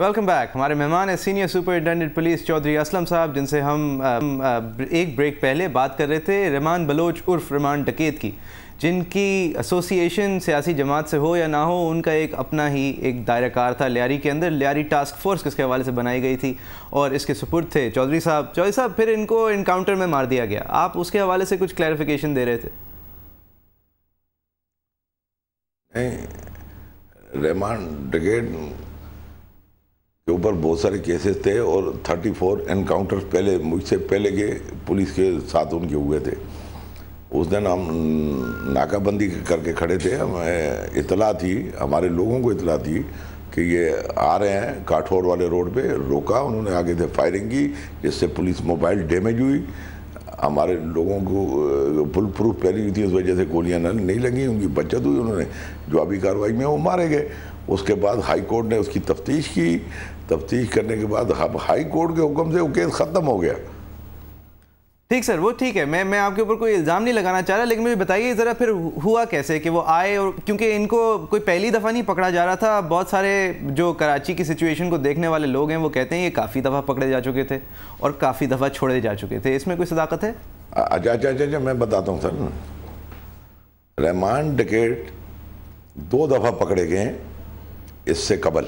Welcome back हमारे मेहमान हैं senior superintendent police Chaudhry Aslam साहब जिनसे हम आ, आ, एक ब्रेक पहले बात कर रहे थे रमान बलोच उर्फ रमान डकेत की जिनकी एसोसिएशन सियासी जमात से हो या ना हो उनका एक अपना ही एक दायराकार था लियारी के अंदर लियारी टास्क फोर्स किसके हवाले से बनाई गई थी और इसके सुपुर्द थे चौधरी साहब चौधरी साहब फिर इनको इनकाउंटर में मार दिया गया आप उसके हवाले से कुछ क्लैरिफिकेशन दे रहे थे रहमान के ऊपर बहुत सारे केसेस थे और 34 एनकाउंटर्स पहले मुझसे पहले के पुलिस के साथ उनके हुए थे उस दिन हम नाकाबंदी करके खड़े थे हमें इतला थी हमारे लोगों को इतला थी कि ये आ रहे हैं काठौर वाले रोड पे रोका उन्होंने आगे से फायरिंग की जिससे पुलिस मोबाइल डैमेज हुई हमारे लोगों को फुल प्रूफ पहली हुई थी उस वजह से गोलियां नहीं लगी उनकी बचत हुई उन्होंने जो अभी कार्रवाई में वो मारे गए उसके बाद हाई कोर्ट ने उसकी तफ्तीश की तफ्तीश करने के बाद अब हाई कोर्ट के हुक्म से वो केस ख़त्म हो गया ठीक सर वो ठीक है मैं मैं आपके ऊपर कोई इल्ज़ाम नहीं लगाना चाह रहा लेकिन मुझे बताइए ज़रा फिर हुआ कैसे कि वो आए और क्योंकि इनको कोई पहली दफ़ा नहीं पकड़ा जा रहा था बहुत सारे जो कराची की सिचुएशन को देखने वाले लोग हैं वो कहते हैं ये काफ़ी दफ़ा पकड़े जा चुके थे और काफ़ी दफ़ा छोड़े जा चुके थे इसमें कोई सदाकत है अच्छा अच्छा अच्छा मैं बताता हूँ सर हम्म। रहमान डिकेट दो दफ़ा पकड़े गए हैं इससे कबल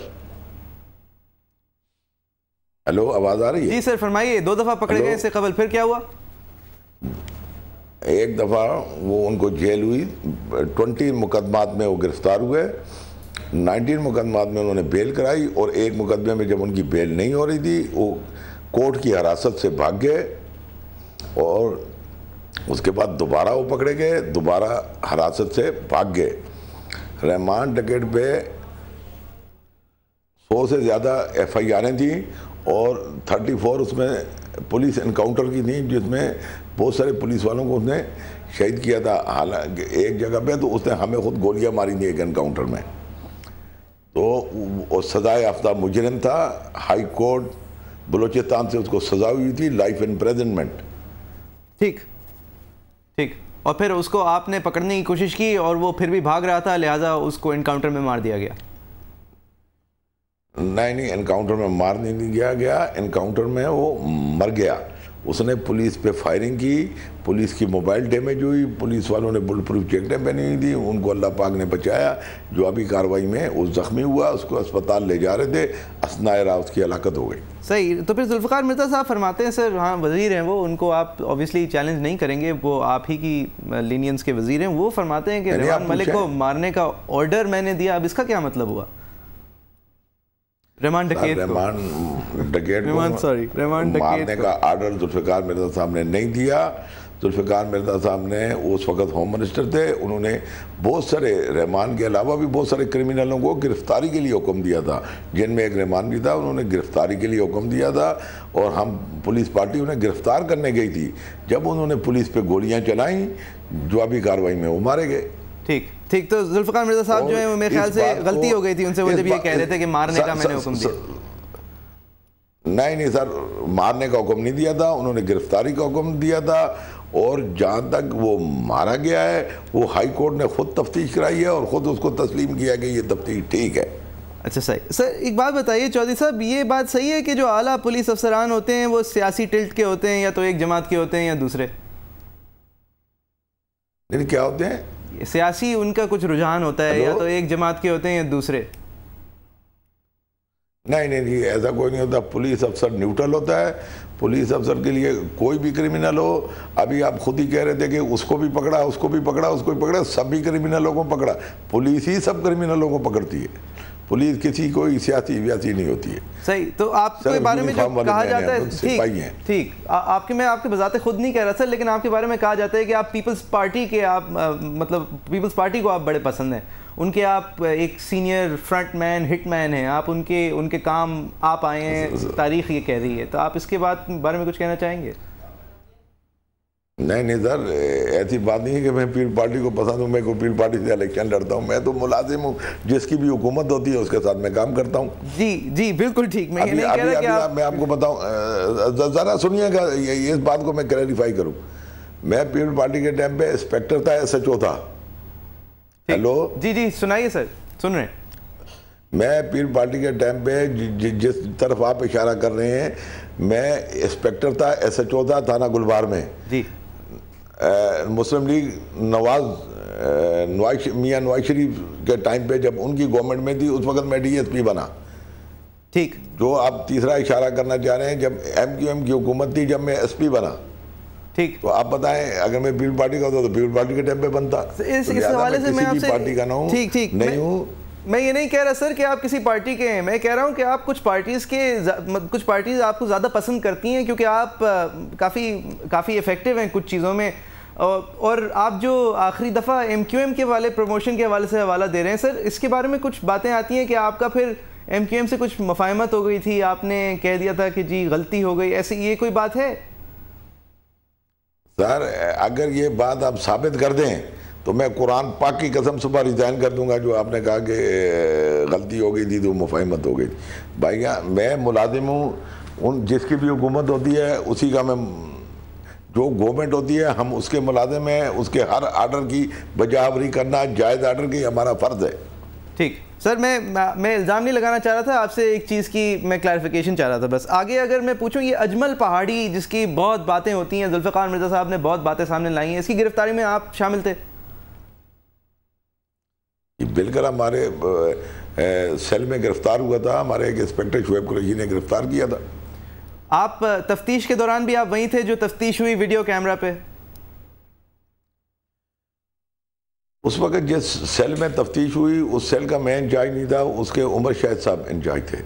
हेलो आवाज आ रही है जी सर फरमाइए दो दफा पकड़े गए इससे कबल फिर क्या हुआ एक दफ़ा वो उनको जेल हुई ट्वेंटी मुकदमात में वो गिरफ्तार हुए नाइनटीन मुकदमात में उन्होंने बेल कराई और एक मुकदमे में जब उनकी बेल नहीं हो रही थी वो कोर्ट की हिरासत से भाग गए और उसके बाद दोबारा वो पकड़े गए दोबारा हिरासत से भाग गए रहमान टिकट पे सौ से ज़्यादा एफ आई आरें थी और 34 उसमें पुलिस इनकाउंटर की थी जिसमें बहुत सारे पुलिस वालों को उसने शहीद किया था हालांकि एक जगह पे तो उसने हमें खुद गोलियां मारी थी एक इनकाउंटर में तो सजा याफ्ता मुजरम था हाई कोर्ट बलोचिस्तान से उसको सजा हुई थी लाइफ इम्प्रेजनमेंट ठीक ठीक और फिर उसको आपने पकड़ने की कोशिश की और वो फिर भी भाग रहा था लिहाजा उसको इनकाउंटर में मार दिया गया नहीं नहीं इनकाउंटर में मार नहीं गया गया इनकाउंटर में वो मर गया उसने पुलिस पे फायरिंग की पुलिस की मोबाइल डैमेज हुई पुलिस वालों ने बुलेट प्रूफ जैकेटें पहनी हुई थी उनको अल्लाह पाक ने बचाया जो अभी कार्रवाई में वो ज़ख्मी हुआ उसको अस्पताल ले जा रहे थे असनाए राव उसकी हलाकत हो गई सही तो फिर जुल्फ़ार मिर्जा साहब फरमाते हैं सर हाँ वज़ीर हैं वो उनको आप ऑब्वियसली चैलेंज नहीं करेंगे वो आप ही की लीनियंस के वज़ीर हैं वो फरमाते हैं कि रहमान मलिक को मारने का ऑर्डर मैंने दिया अब इसका क्या मतलब हुआ रहमान डकैत रहमान डकैत रहमान सॉरी रहमान मारने का आर्डर जुल्फिकार मिर्जा साहब ने नहीं दिया जुल्फिकार मिर्जा साहब ने उस वक्त होम मिनिस्टर थे उन्होंने बहुत सारे रहमान के अलावा भी बहुत सारे क्रिमिनलों को गिरफ्तारी के लिए हुक्म दिया था जिनमें एक रहमान भी था उन्होंने गिरफ्तारी के लिए हुक्म दिया था और हम पुलिस पार्टी उन्हें गिरफ्तार करने गई थी जब उन्होंने पुलिस पर गोलियाँ चलाईं जवाबी कार्रवाई में वो मारे गए ठीक ठीक तो जुल्फ़ार मिर्जा साहब जो है मेरे ख्याल से गलती हो गई थी उनसे वो जब ये कह रहे थे कि मारने का मैंने हुक्म दिया नहीं नहीं सर मारने का हुक्म नहीं दिया था उन्होंने गिरफ्तारी का हुक्म दिया था और जहाँ तक वो मारा गया है वो हाई कोर्ट ने खुद तफ्तीश कराई है और ख़ुद उसको तस्लीम किया कि ये तफ्तीश ठीक है अच्छा सही सर एक बात बताइए चौधरी साहब ये बात सही है कि जो आला पुलिस अफसरान होते हैं वो सियासी टिल्ट के होते हैं या तो एक जमात के होते हैं या दूसरे क्या होते हैं सियासी उनका कुछ रुझान होता है या तो एक जमात के होते हैं या दूसरे नहीं नहीं नहीं ऐसा कोई नहीं होता पुलिस अफसर न्यूट्रल होता है पुलिस अफसर के लिए कोई भी क्रिमिनल हो अभी आप खुद ही कह रहे थे कि उसको भी पकड़ा उसको भी पकड़ा उसको भी पकड़ा सभी क्रिमिनलों को पकड़ा पुलिस ही सब क्रिमिनलों को पकड़ती है पुलिस किसी को सियासी व्यासी नहीं होती है सही तो आपके बारे में जो कहा जाता है ठीक ठीक आपके मैं आपके बजाते खुद नहीं कह रहा सर लेकिन आपके बारे में कहा जाता है कि आप पीपल्स पार्टी के आप आ, मतलब पीपल्स पार्टी को आप बड़े पसंद हैं उनके आप एक senior front man hit man हैं आप उनके उनके काम आप आए हैं तारीख ये कह रही है तो आप इसके बाद बारे में कुछ कहना चाहेंगे नहीं नहीं सर ऐसी बात नहीं है कि मैं पीर पार्टी को पसंद हूँ मैं को पीर पार्टी से इलेक्शन लड़ता हूँ मैं तो मुलाजिम हूँ जिसकी भी हुकूमत होती है उसके साथ मैं काम करता हूँ जी जी बिल्कुल ठीक मैं अभी, अभी, अभी आप... मैं आपको बताऊँ ज़रा सुनिएगा इस बात को मैं क्लैरिफाई करूँ मैं पीपल पार्टी के टाइम पे इंस्पेक्टर था एस एच ओ था हेलो जी जी सुनाइए सर सुन रहे हैं मैं पीर पार्टी के टाइम पे जिस तरफ आप इशारा कर रहे हैं मैं इंस्पेक्टर था एस एच ओ था थाना गुलबार में जी मुस्लिम लीग नवाज नवाज मियाँ नवाज शरीफ के टाइम पे जब उनकी गवर्नमेंट में थी उस वक्त मैं डीएसपी बना ठीक जो आप तीसरा इशारा करना चाह रहे हैं जब एम क्यू एम की हुकूमत थी जब मैं एसपी बना ठीक तो आप बताएं अगर मैं पीपल पार्टी का होता तो पीपल पार्टी के टाइम पे बनता इस तो इस हवाले से मैं आपसे पार्टी का ना हूँ ठीक ठीक नहीं हूँ मैं ये नहीं कह रहा सर कि आप किसी पार्टी के हैं मैं कह रहा हूँ कि आप कुछ पार्टीज़ के कुछ पार्टीज़ आपको ज़्यादा पसंद करती हैं क्योंकि आप काफ़ी काफ़ी इफ़ेक्टिव हैं कुछ चीज़ों में और आप जो आखिरी दफ़ा एम क्यू एम के वाले प्रमोशन के हवाले से हवाला दे रहे हैं सर इसके बारे में कुछ बातें आती हैं कि आपका फिर एम क्यू एम से कुछ मफाहमत हो गई थी आपने कह दिया था कि जी गलती हो गई ऐसी ये कोई बात है सर अगर ये बात आप साबित कर दें तो मैं कुरान पाक की कसम सुबह रिजाइन कर दूंगा जो आपने कहा कि गलती हो गई थी तो मुफाहमत हो गई थी भाई मैं मुलाजिम हूँ उन जिसकी भी हुकूमत होती है उसी का मैं जो गवर्नमेंट होती है हम उसके मुलाजिम हैं उसके हर आर्डर की बजावरी करना जायज़ आर्डर की हमारा फ़र्ज़ है ठीक सर मैं मैं इल्ज़ाम नहीं लगाना चाह रहा था आपसे एक चीज़ की मैं क्लैरिफिकेशन चाह रहा था बस आगे अगर मैं पूछूं ये अजमल पहाड़ी जिसकी बहुत बातें होती हैं जुल्फ़ार मिर्ज़ा साहब ने बहुत बातें सामने लाई हैं इसकी गिरफ्तारी में आप शामिल थे बिल्कुल हमारे सेल में गिरफ्तार हुआ था हमारे एक इंस्पेक्टर शुएब कुरैशी ने गिरफ्तार किया था आप तफ्तीश के दौरान भी आप वहीं थे जो तफ्तीश हुई वीडियो कैमरा पे उस वक्त जिस सेल में तफ्तीश हुई उस सेल का मैं इंचार्ज नहीं था उसके उमर शाहिद साहब इंचार्ज थे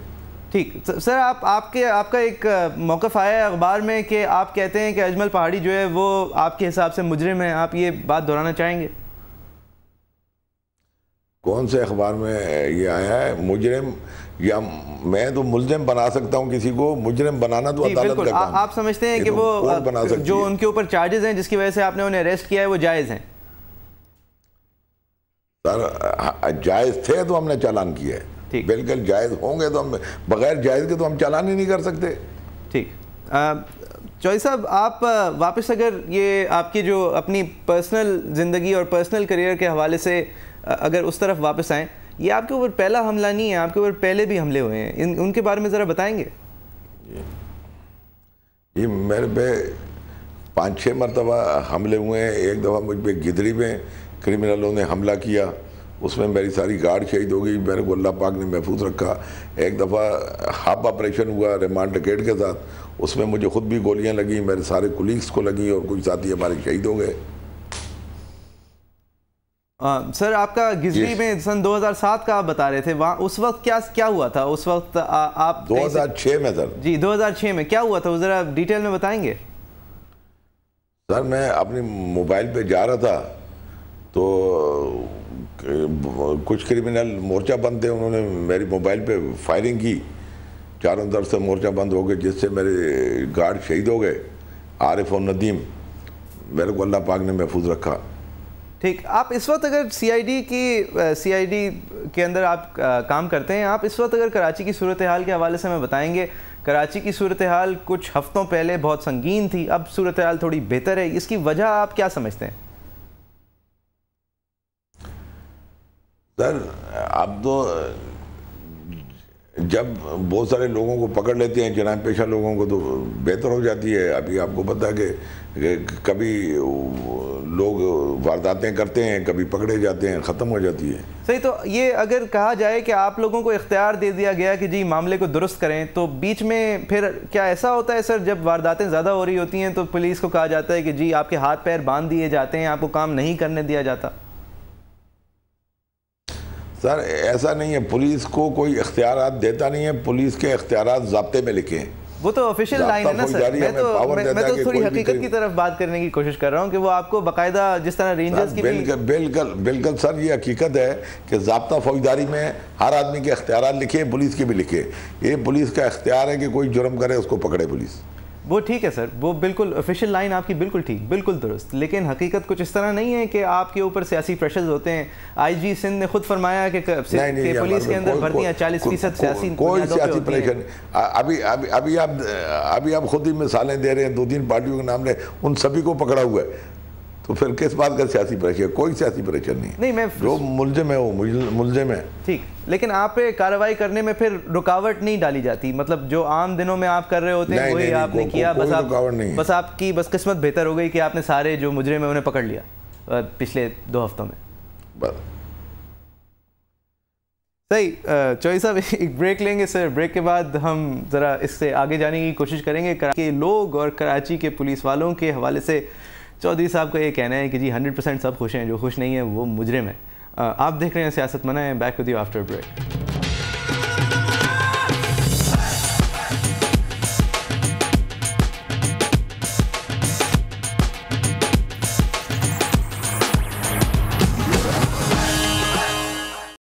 ठीक सर आप आपके आपका एक मौकफ आया है अखबार में कि आप कहते हैं कि अजमल पहाड़ी जो है वो आपके हिसाब से मुजरिम है आप ये बात दोहराना चाहेंगे कौन से अखबार में ये आया है मुजरिम या मैं तो मुलजिम बना सकता हूँ किसी को मुजरिम बनाना तो अदालत का काम आप समझते हैं कि तो वो बना जो उनके ऊपर चार्जेस हैं जिसकी वजह से आपने उन्हें अरेस्ट किया है वो जायज़ हैं सर जायज़ थे तो हमने चालान किया है बिल्कुल जायज़ होंगे तो हम बगैर जायज़ के तो हम चालान ही नहीं कर सकते ठीक चौधरी साहब आप वापस अगर ये आपकी जो अपनी पर्सनल ज़िंदगी और पर्सनल करियर के हवाले से अगर उस तरफ वापस आएँ ये आपके ऊपर पहला हमला नहीं है आपके ऊपर पहले भी हमले हुए हैं इन उनके बारे में ज़रा बताएंगे ये मेरे पे पाँच छः मरतबा हमले हुए हैं एक दफ़ा मुझ पर गिदरी में क्रिमिनलों ने हमला किया उसमें मेरी सारी गार्ड शहीद हो गई मेरे को अल्लाह पाक ने महफूज रखा एक दफ़ा हाफ ऑपरेशन हुआ रिमांड डकेट के साथ उसमें मुझे खुद भी गोलियां लगी मेरे सारे कुलीग्स को लगी और कुछ साथी हमारे शहीद हो गए आ, सर आपका गिजरी में सन 2007 का आप बता रहे थे वहाँ उस वक्त क्या क्या हुआ था उस वक्त आ, आप 2006 में सर जी 2006 में क्या हुआ था वो ज़रा डिटेल में बताएंगे सर मैं अपने मोबाइल पे जा रहा था तो कुछ क्रिमिनल मोर्चा बंद थे उन्होंने मेरी मोबाइल पे फायरिंग की चारों तरफ से मोर्चा बंद हो गए जिससे मेरे गार्ड शहीद हो गए आरिफ और नदीम मेरे को अल्लाह पाक ने महफूज रखा ठीक आप इस वक्त अगर सीआईडी की सीआईडी के अंदर आप आ, काम करते हैं आप इस वक्त अगर कराची की सूरत हाल के हवाले से हमें बताएंगे कराची की सूरत हाल कुछ हफ्तों पहले बहुत संगीन थी अब सूरत हाल थोड़ी बेहतर है इसकी वजह आप क्या समझते हैं सर आप तो जब बहुत सारे लोगों को पकड़ लेते हैं चुनाव पेशा लोगों को तो बेहतर हो जाती है अभी आपको पता है कि कभी लोग वारदातें करते हैं कभी पकड़े जाते हैं ख़त्म हो जाती है सही तो ये अगर कहा जाए कि आप लोगों को इख्तियार दे दिया गया कि जी मामले को दुरुस्त करें तो बीच में फिर क्या ऐसा होता है सर जब वारदातें ज़्यादा हो रही होती हैं तो पुलिस को कहा जाता है कि जी आपके हाथ पैर बांध दिए जाते हैं आपको काम नहीं करने दिया जाता सर ऐसा नहीं है पुलिस को कोई इख्तियार देता नहीं है पुलिस के इख्तियार जबते में लिखे हैं वो तो ऑफिशियल लाइन है ना सर तो- मैं तो मैं, मैं तो थोड़ी हकीकत की तरफ बात करने की कोशिश कर रहा हूँ कि वो आपको बकायदा जिस तरह रेंजर्स की बिल्कुल बिल्कुल बिल्कुल सर ये हकीकत है कि जबता फौजदारी में हर आदमी के अख्तियार लिखे पुलिस के भी लिखे ये पुलिस का अख्तियार है कि कोई जुर्म करे उसको पकड़े पुलिस वो ठीक है सर वो बिल्कुल ऑफिशियल लाइन आपकी बिल्कुल ठीक बिल्कुल दुरुस्त लेकिन हकीकत कुछ इस तरह नहीं है कि आपके ऊपर सियासी प्रेशर्स होते हैं आईजी सिंध ने खुद फरमाया कि नहीं, नहीं, के पुलिस के अंदर भर्तियाँ चालीस फीसद सियासी कोई सियासी प्रेशर अभी अभी अभी आप अभी आप खुद ही मिसालें दे रहे हैं दो तीन पार्टियों के नाम ले उन सभी को पकड़ा हुआ है तो फिर किस बात का सियासी प्रेशर कोई सियासी प्रेशर नहीं नहीं मैं जो मुलजिम है वो मुलजिम है ठीक लेकिन आप पे कार्रवाई करने में फिर रुकावट नहीं डाली जाती मतलब जो आम दिनों में आप कर रहे होते हैं वही आपने को, किया को, बस आप रुकावट नहीं बस आपकी बस किस्मत बेहतर हो गई कि आपने सारे जो मुजरे में उन्हें पकड़ लिया पिछले दो हफ्तों में बस सही चौहरी साहब एक ब्रेक लेंगे सर ब्रेक के बाद हम ज़रा इससे आगे जाने की कोशिश करेंगे कराची के लोग और कराची के पुलिस वालों के हवाले से चौधरी साहब का ये कहना है कि जी हंड्रेड परसेंट सब खुश हैं जो खुश नहीं है वो मुजरे में आप देख रहे हैं सियासत मना है back with you after break